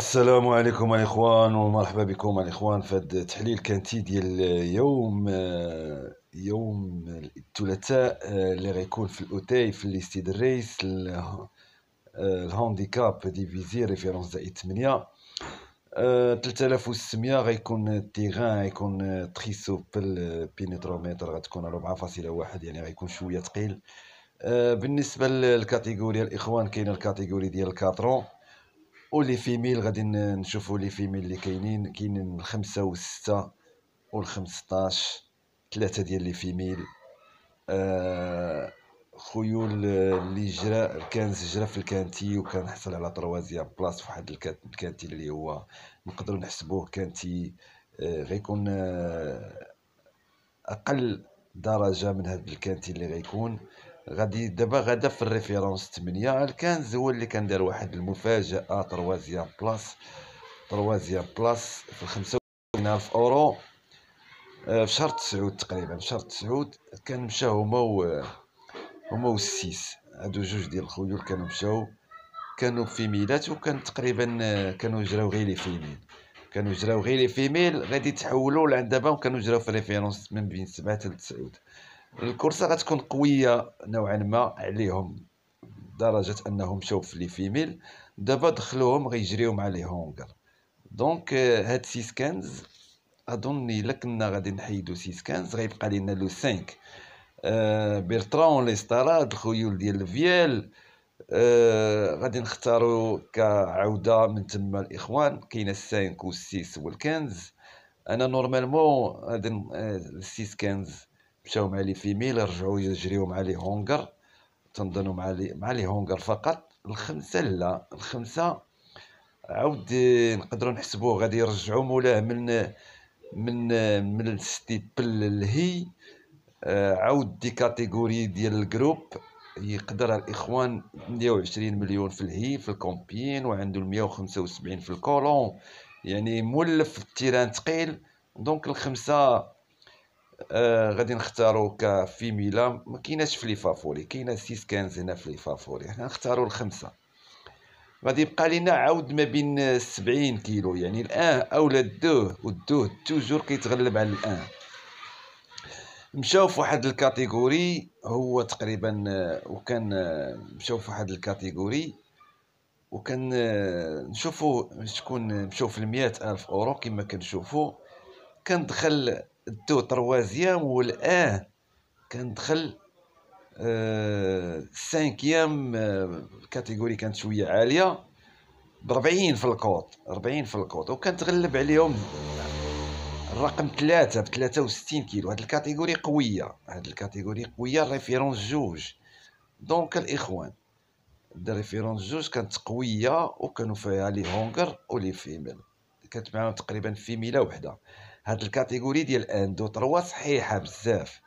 السلام عليكم الاخوان ومرحبا بكم الاخوان في هذا التحليل كانتي ديال يوم آه، يوم الثلاثاء آه، اللي غيكون في الاوتاي في ليستيد ريس آه، الهانديكاب ديفيزي ريفيرونس زائد 8 3600 غيكون التيغان غيكون تري سوبل بينيتروميتر غتكون 4.1 يعني غيكون شويه ثقيل بالنسبه للكاتيجوري الاخوان كاين الكاتيجوري ديال الكاترون ولي فيميل غادي نشوفوا لي فيميل اللي كاينين كاينين الخمسة والستة والخمسطاش ثلاثة ديال لي فيميل آه خيول اللي جرا كان زجرا في الكانتي وكنحصل على تروازيام بلاص فواحد الكانتي اللي هو نقدروا نحسبوه كانتي آه، غيكون آه، اقل درجه من هذا الكانتي اللي غيكون غادي دابا غدا في الريفيرونس 8 الكنز هو اللي كندير واحد المفاجاه تروازيام بلاس تروازيام بلاس في ألف اورو آه، في شهر تسعود تقريبا في شهر تسعود كان مشاو هما و هما و السيس هادو جوج ديال الخيول كانوا مشاو كانوا في ميلات وكان تقريبا آه، كانوا جراو غير لي فيميل كانوا جراو غير لي فيميل غادي تحولوا لعند دابا وكانوا جراو في ريفيرونس من بين سبعة لتسعود الكرسي غتكون قويه نوعا ما عليهم لدرجه انهم مشاو في لي فيميل دابا دخلوهم غيجريو مع لي هونغر دونك هاد 6 اظن الا كنا غادي نحيدو 6 كانز غيبقى لينا لو 5 آه بيرترون ليستراد الخيول ديال الفيال آه euh, غادي نختارو كعوده من تما الاخوان كاينه 5 و 6 والكنز انا نورمالمون غادي 6 كنز آه، مشاو مع لي فيميل رجعوا يجريو مع لي هونغر تنظنوا مع لي مع لي هونغر فقط الخمسه لا الخمسه عاود نقدروا نحسبوه غادي يرجعوا مولاه من من من الستيبل الهي آه، عاود دي كاتيجوري ديال الجروب يقدر الاخوان 120 مليون في الهي في الكومبين وعنده 175 في الكولون يعني مولف التيران ثقيل دونك الخمسه آه غادي نختارو كفيميلا ما كايناش في لي فافوري كاينه 6 15 هنا في لي فافوري غنختاروا الخمسه غادي يبقى لينا عاود ما بين 70 كيلو يعني الان اولا الدوه والدوه توجور كيتغلب على الان مشاو في واحد الكاتيجوري هو تقريبا آه، وكان آه، مشاو في واحد الكاتيجوري وكان آه، نشوفو شكون مشاو في المئة ألف أورو كما كنشوفو كان دخل دو تروازيام والان كندخل آه، سانكيام آه، كاتيجوري كانت شويه عاليه بربعين في الكوط ربعين في الكوط وكنتغلب عليهم الرقم ثلاثة بثلاثة ستين كيلو هاد الكاتيجوري قوية هاد الكاتيجوري قوية ريفيرونس جوج دونك الإخوان دا ريفيرونس جوج كانت قوية وكانوا فيها لي هونغر ولي فيميل كانت معاهم تقريبا فيميلة وحدة هاد الكاتيجوري ديال ان دو تروا صحيحه بزاف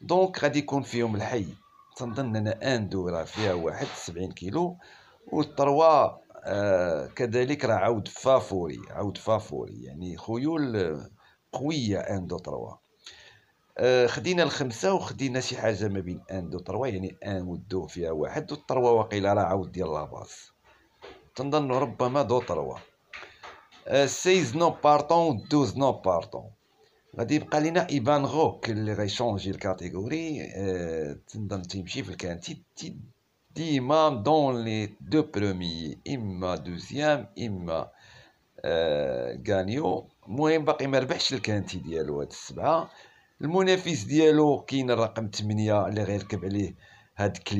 دونك غادي يكون فيهم الحي تنظن ان ان دو راه فيها واحد 70 كيلو والتروا آه كذلك راه عاود فافوري عاود فافوري يعني خيول قويه ان دو تروا آه خدينا الخمسة وخدينا شي حاجة ما بين ان دو تروا يعني ان ودو فيها واحد والتروا وقيلة راه عاود ديال لاباس تنظن ربما دو تروا 16 euh, noms par 12 noms par temps. Je vais dire que Alina Ivanrock a changé de catégorie. Il y un chiffre qui est un dans les deux premiers. Euh, il deuxième, il y a un gagnant. Il y a un petit dîme qui est un petit dîme. Il a un petit dîme qui est a petit dîme qui est un petit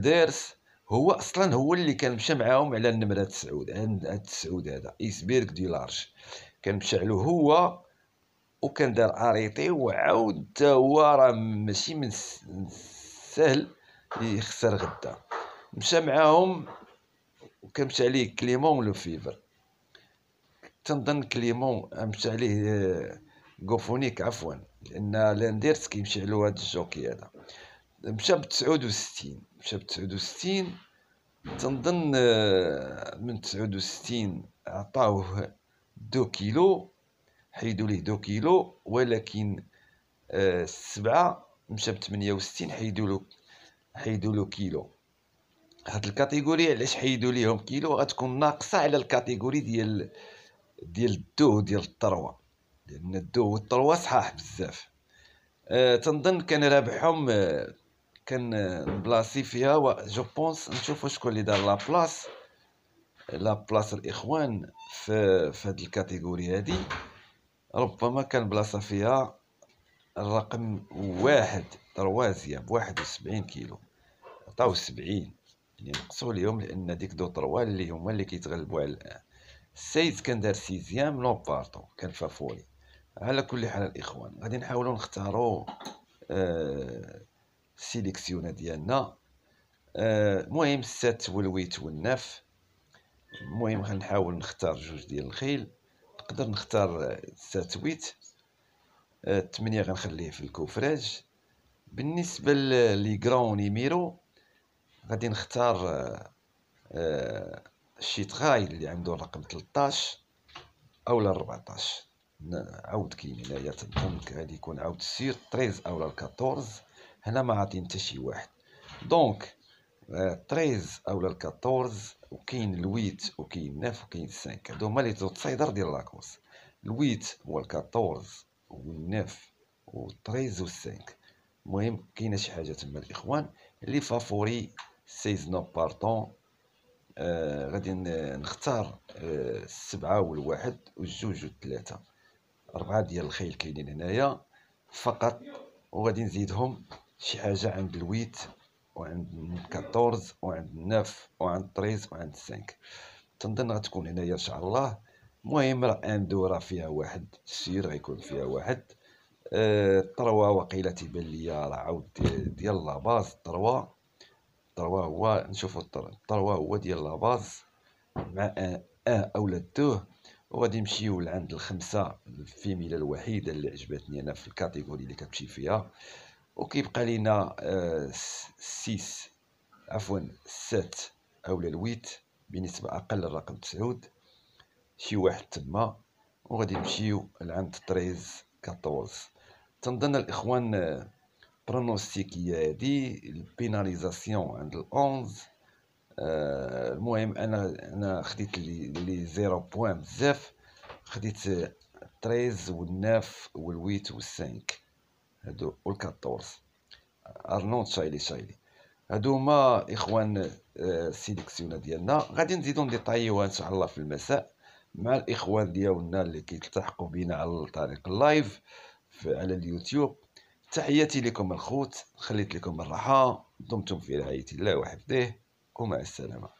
dîme. هو اصلا هو اللي كان مشى معاهم على النمره تسعود عند تسعود هذا ايسبيرغ دي لارج كان مشى له هو وكان دار اريطي وعاود تا هو راه ماشي من سهل يخسر غدا مشى معاهم وكان مشى عليه كليمون لو فيفر تنظن كليمون مشى عليه آه، غوفونيك عفوا لان لانديرس كيمشي على هذا الجوكي هذا مشى ب 69 مشى ب 69 تنظن آه، من 69 عطاوه 2 كيلو حيدوا ليه 2 كيلو ولكن آه، السبعة مشى ب 68 حيدوا له حيدوا له كيلو هاد الكاتيجوري علاش حيدوا ليهم كيلو غتكون ناقصه على الكاتيجوري ديال ديال الدو ديال الثروه لان الدو والثروه صحاح بزاف أه تنظن كان رابحهم أه بلاصي فيها و جو بونس نشوفوا شكون اللي دار لا بلاص لا بلاص الاخوان في في هذه الكاتيجوري هذه ربما كان بلاصه فيها الرقم واحد طروازية بواحد وسبعين كيلو عطاو سبعين يعني نقصوا اليوم لان ديك دو طروا اللي هما اللي كيتغلبوا على الان السيد كان دار سيزيام نو بارتو كان فافوري على كل حال الاخوان غادي نحاولوا نختاروا آه السيليكسيون ديالنا المهم ست والويت والنف المهم غنحاول نختار جوج ديال الخيل نقدر نختار ست ويت الثمانية euh, غنخليه في الكوفراج بالنسبة لي غران نيميرو غادي نختار آه، آه، شي تغايل اللي عنده الرقم 13 اولا 14 عاود كاين هنايا تنظن غادي يكون عاود سير 13 اولا 14 هنا ما عاطين حتى شي واحد دونك 13 euh, اولا 14 وكاين الويت وكاين 9 وكاين 5 هادو هما لي زوتسايدر ديال لاكورس الويت هو 14 و9 و13 و5 المهم كاينه شي حاجه تما الاخوان لي فافوري سيز نو بارتون آه غادي نختار آه السبعة والواحد والجوج والثلاثة أربعة ديال الخيل كاينين هنايا فقط وغادي نزيدهم شي حاجه عند الويت وعند كاتورز وعند النف وعند تريز وعند 5 تنظن غتكون هنايا ان شاء الله المهم راه ان راه فيها واحد السير غيكون فيها واحد آه وقيله تيبان ليا راه عاود ديال لاباز تروا تروا هو نشوفو تروا هو ديال لاباز مع اه, آه اولاد دوه وغادي نمشيو لعند الخمسه الفيميلا الوحيده اللي عجبتني انا في الكاتيجوري اللي كتمشي فيها وكيبقى لينا سيس آه، عفوا سات اولا الويت بنسبة أقل الرقم تسعود شي واحد تما وغادي نمشيو لعند تريز كاتورز تنظن الإخوان برونوستيكية هادي البيناليزاسيون عند الأونز آه المهم أنا أنا خديت لي, لي زيرو بوان بزاف خديت تريز آه، والناف والويت والسانك هادو و 14 ارنولد شايلي شايلي هادو هما اخوان آه، السيليكسيون ديالنا غادي نزيدو نديطايو ان شاء الله في المساء مع الاخوان ديالنا اللي كيلتحقوا بينا على طريق اللايف على اليوتيوب تحياتي لكم الخوت خليت لكم الراحه دمتم في رعايه الله وحفظه ومع السلامه